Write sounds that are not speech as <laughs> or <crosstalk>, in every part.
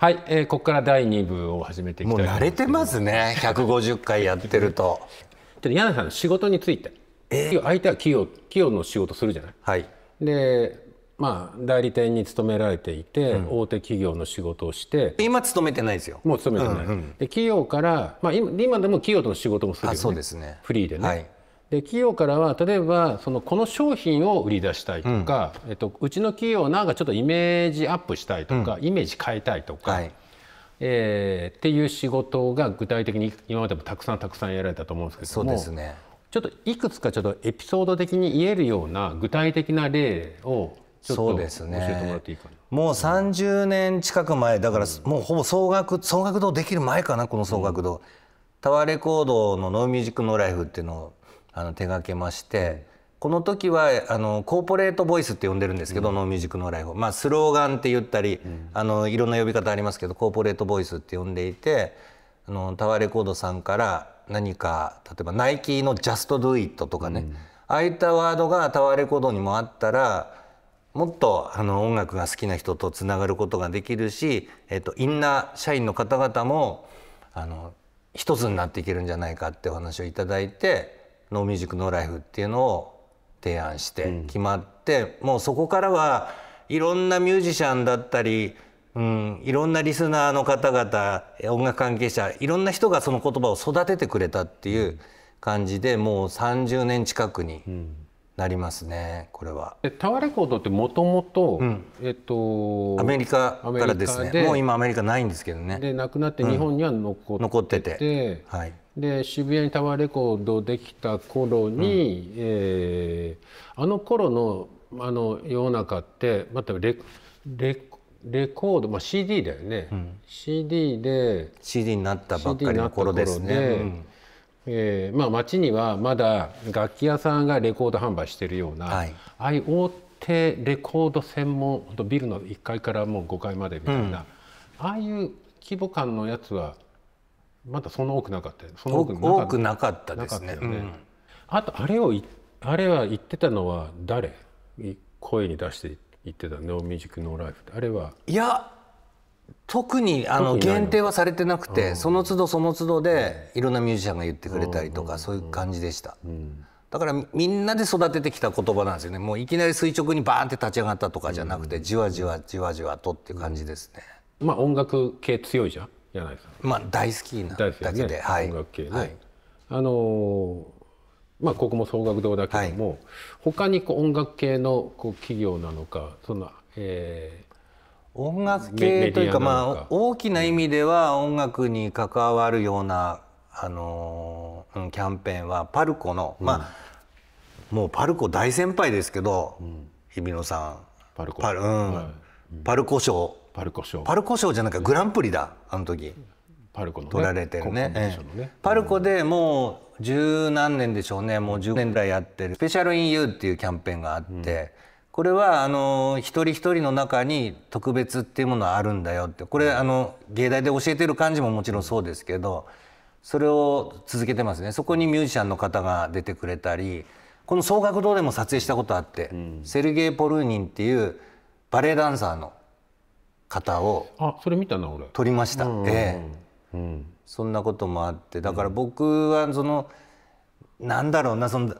はい、えー、ここから第2部を始めていきたいもう慣れてますね150回やってると <laughs> ちょっと柳さんの仕事について、えー、相手は企業企業の仕事するじゃない、はい、でまあ、代理店に勤められていて、うん、大手企業の仕事をして今勤めてないですよもう勤めてない、うんうん、で企業から、まあ、今今でも企業との仕事もするよ、ね、そうですねフリーでね、はい、で企業からは例えばそのこの商品を売り出したいとか、うん、えっと、うちの企業なんかちょっとイメージアップしたいとか、うん、イメージ変えたいとか、はい、えー、っていう仕事が具体的に今までもたくさんたくさんやられたと思うんですけどもそうですねちょっといくつかちょっとエピソード的に言えるような具体的な例をちょっと教えてもらっていいかな。もう30年近く前だから、もうほぼ総額総額堂できる前かなこの総額堂、うん、タワーレコードの「ノーミュージックノーライフっていうのをあの手掛けまして、この時はあのコーポレートボイスって呼んでるんですけど、ノーミュージックのライフ、まあ、スローガンって言ったり、あのいろんな呼び方ありますけどコーポレートボイスって呼んでいてあのタワーレコードさんから何か例えばナイキの「ジャスト・ドゥ・イット」とかね、ああいったワードがタワーレコードにもあったらもっとあの音楽が好きな人とつながることができるし、えっと、インナー社員の方々もあの一つになっていけるんじゃないかってお話をいただいて。ノーミュージックノーライフっていうのを提案して決まって、うん、もうそこからはいろんなミュージシャンだったり、うん、いろんなリスナーの方々音楽関係者いろんな人がその言葉を育ててくれたっていう感じでもう30年近くになりますね、うん、これは。タワーレコードってもともと,、えっとアメリカからですねもう今アメリカないんですけどね。でなくなって日本には残ってて。うん、残っててはいで渋谷にタワーレコードできた頃に、うん、えー、あの頃のあの世の中ってまたレレレコード、まあ、CD だよね、うん、CD で CD になったばっかりの頃ですね。でえー、まあ、町にはまだ楽器屋さんがレコード販売してるような、はい、ああいう大手レコード専門ビルの1階からもう5階までみたいな、うん、ああいう規模感のやつはまだそんな多くなかったその多くなかったですね。ねうん、あとあれをあれは言ってたのは誰声に出して言ってた「No Music No Life」あれはいや特にあの限定はされてなくてその都度その都度でいろんなミュージシャンが言ってくれたりとかそういう感じでした。だからみんなで育ててきた言葉なんですよねもういきなり垂直にバーンって立ち上がったとかじゃなくてじわじわじわじわとっていう感じですね。まあ音楽系強いじゃん柳さんまあ大好きなだけで、ねはい、音楽系ね、はい、あのまあここも総額堂だけども、はい、他にこう音楽系のこう企業なのかそんな、えー、音楽系というかまあ大きな意味では音楽に関わるような、あのキャンペーンはパルコの、うん、まあもうパルコ大先輩ですけど、うん、日比野さんパルコうん、はい、パルコ賞パルコ賞パルコ賞じゃなくてグランプリだあの時パルコの、ね、取られてるね、ねええ、パルコでもう十何年でしょうねもう10年ぐらいやってる「スペシャル・イン・ユー」っていうキャンペーンがあって、うん、これはあの一人一人の中に特別っていうものはあるんだよってこれあの芸大で教えてる感じももちろんそうですけどそれを続けてますねそこにミュージシャンの方が出てくれたりこの双楽堂でも撮影したことあって、うん、セルゲイ・ポルーニンっていうバレエダンサーの方をあそれ見たな俺撮りました、うん、ええ、うん、そんなこともあってだから僕はその、うん、なんだろうなそんな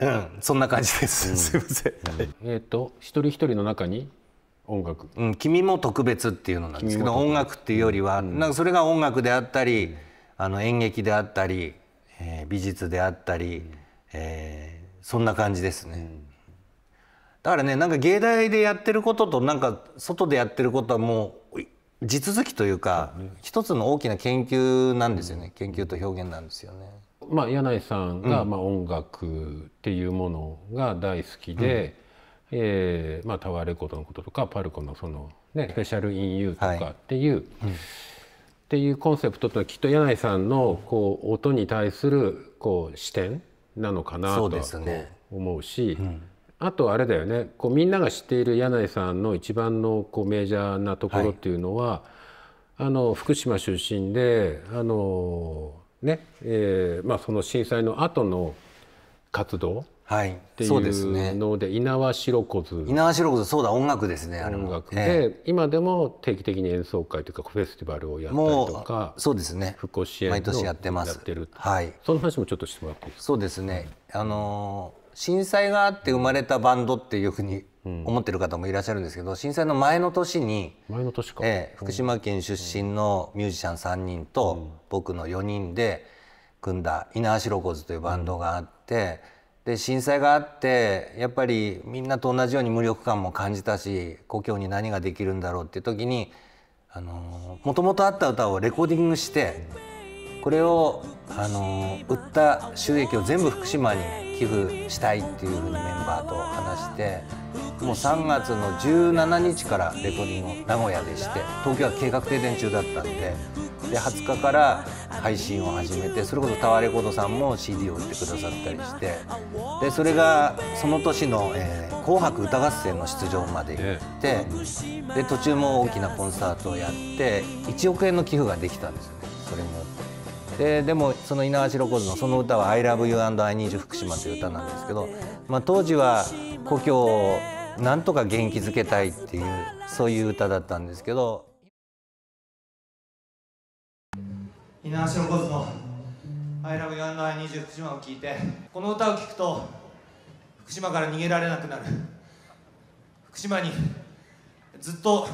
うん、うん、そんな感じです、すいません、えっ、ー、と一人一人の中に音楽、うん、君も特別っていうのなんですけど音楽っていうよりは、なんかそれが音楽であったり、あの演劇であったり、えー、美術であったり、うん、えー、そんな感じですね。だからねなんか芸大でやってることとなんか外でやってることはもう地続きというか、うん、一つの大きな研究なんですよね、研究と表現なんですよね。まあ、柳井さんが、まあ、音楽っていうものが大好きで、うん、えー、まあ、タワーレコードのこととかパルコのその、ね、スペシャル・イン・ユーとかっていう、はいっていうコンセプトときっと柳井さんのこう音に対するこう視点なのかなと思うし。うんあとあれだよねこうみんなが知っている柳井さんの一番のこうメジャーなところっていうのは、はい、あの福島出身であの、ねえーまあ、その震災の後の活動っていうので,、はい、でね、稲葉白骨稲葉白骨そうだ音楽ですねあれ音楽で、えー、今でも定期的に演奏会というかフェスティバルをやったりとかそうですね復興支援の毎年やってますやってる、はい、その話もちょっとしてもらっていいですかそうですね、あのー震災があって生まれたバンドっていうふうに思ってる方もいらっしゃるんですけど震災の前の年に前の年か、えー、福島県出身のミュージシャン3人と僕の4人で組んだ稲足ロコズというバンドがあって、うん、で震災があってやっぱりみんなと同じように無力感も感じたし故郷に何ができるんだろうっていう時にもともとあった歌をレコーディングして。これをあの売った収益を全部福島に寄付したいっていうふうにメンバーと話してもう3月の17日からレコーディングを名古屋でして東京は計画停電中だったんでで20日から配信を始めてそれこそタワーレコードさんも CD を売ってくださったりしてでそれがその年の、えー「紅白歌合戦」の出場まで行ってで途中も大きなコンサートをやって1億円の寄付ができたんですよねそれも。ででもその猪苗代湖のその歌は「ILOVEYOU&INEED 福島」という歌なんですけど、まあ、当時は故郷をなんとか元気づけたいっていうそういう歌だったんですけど猪苗代湖ズの「i l o v e y o u i n e e 福島」を聴いてこの歌を聴くと福島から逃げられなくなる福島にずっと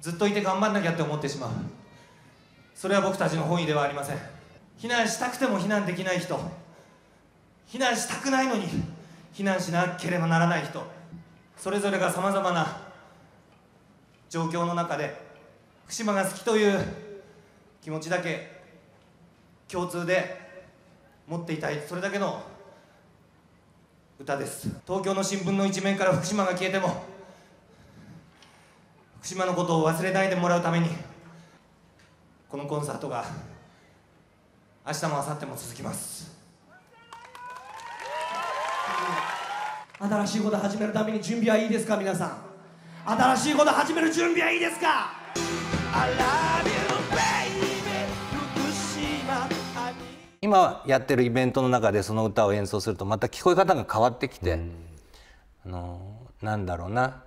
ずっといて頑張んなきゃって思ってしまうそれは僕たちの本意ではありません避難したくても避難できない人避難したくないのに避難しなければならない人それぞれがさまざまな状況の中で福島が好きという気持ちだけ共通で持っていたいそれだけの歌です東京の新聞の一面から福島が消えても福島のことを忘れないでもらうためにこのコンサートが明日も明後日も続きます新しいこと始めるために準備はいいですか皆さん新しいこと始める準備はいいですか今やってるイベントの中でその歌を演奏するとまた聞こえ方が変わってきて、うん、あのなんだろうな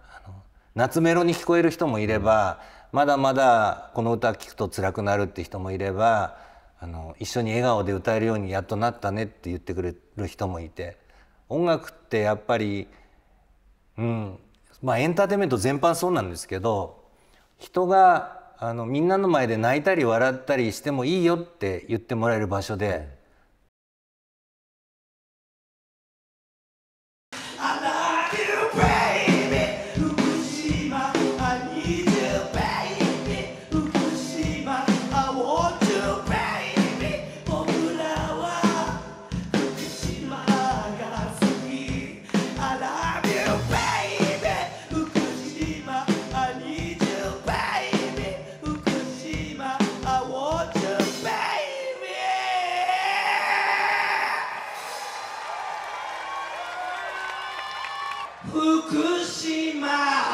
夏メロに聞こえる人もいれば、うん、まだまだこの歌聴くと辛くなるって人もいればあの一緒に笑顔で歌えるようにやっとなったねって言ってくれる人もいて音楽ってやっぱり、うんまあ、エンターテインメント全般そうなんですけど人があのみんなの前で泣いたり笑ったりしてもいいよって言ってもらえる場所で、福島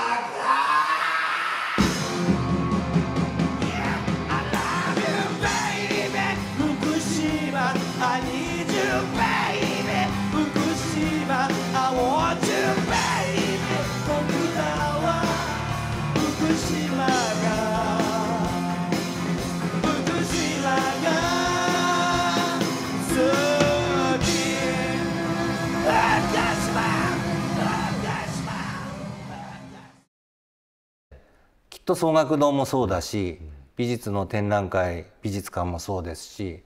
と総学堂もそうだし美術の展覧会美術館もそうですし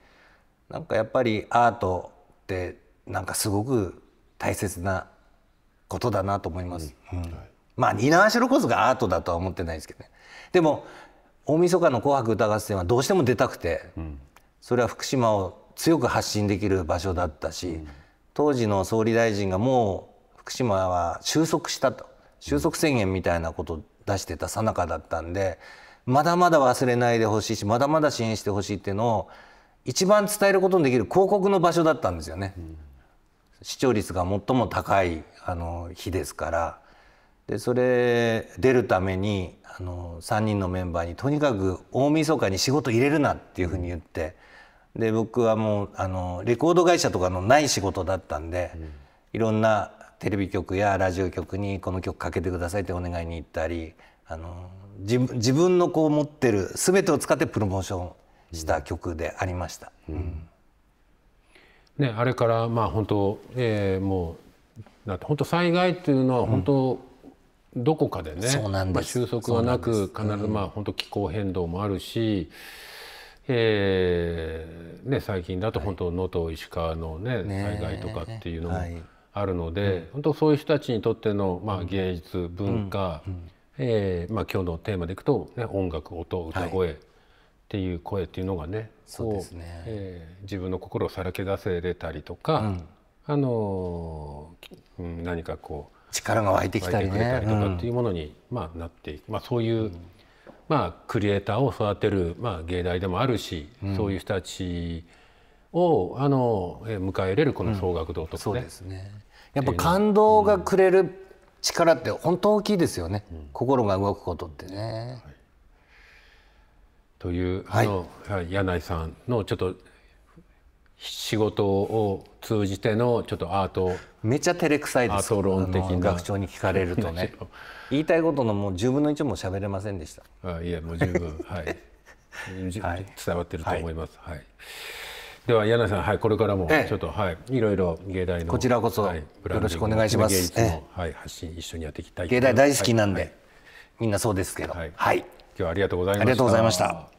なんかやっぱりアートってなんかすごく大切なことだなと思います。うんうん、まあ二難しろこそがアートだとは思ってないですけどね。でも大晦日の「紅白歌合戦」はどうしても出たくて、うん、それは福島を強く発信できる場所だったし、当時の総理大臣がもう福島は収束したと収束宣言みたいなこと出してたさなかだったんでまだまだ忘れないでほしいしまだまだ支援してほしいっていうのを一番伝えることのできる広告の場所だったんですよね。うん、視聴率が最も高いあの日ですからでそれ出るためにあの3人のメンバーにとにかく大晦日に仕事入れるなっていうふうに言って、うん、で僕はもうあのレコード会社とかのない仕事だったんで、うん、いろんなテレビ局やラジオ局にこの曲かけてくださいってお願いに行ったりあの自分のこう持ってる全てを使ってプロモーションした曲でありました。うん、ね、あれからまあ本当、えー、もうだって本当災害っていうのは本当、うん、どこかでねまあ、収束はなく必ずまあ本当気候変動もあるし、えーね、最近だと本当能登、石川の、ね災害とかっていうのも、あるので、本当そういう人たちにとっての、まあ、芸術文化、えー、まあ、今日のテーマでいくと、ね、音楽音歌声、はい、っていう声っていうのがねそうですね、えー、自分の心をさらけ出せれたりとか、うん、あのー、うん、何かこう力が湧いてきたり、ね、たりとかっていうものに、うん、まあ、なっていく、まあ、そういう、うん、まあ、クリエーターを育てる、まあ、芸大でもあるし、そういう人たちをあの迎え入れるこの総学堂とかね,、そうですねやっぱ感動がくれる力って本当大きいですよね、うん、心が動くことってね。はい、という、はい、あの柳井さんのちょっと仕事を通じてのちょっとアートめちゃ照れくさいですアート論的な学長に聞かれるとね <laughs> 言いたいことのもう10分の1も喋れませんでした。あいやもう十分はい、<laughs> はい、伝わってると思います。はいでは柳さん、はい、これからもちょっと、はい、いろいろ芸大のこちらこそ、よろしくお願いします。はい、発信一緒にやっていきたい芸大大好きなんで、みんなそうですけど、はい、今日はありがとうございました。ありがとうございました。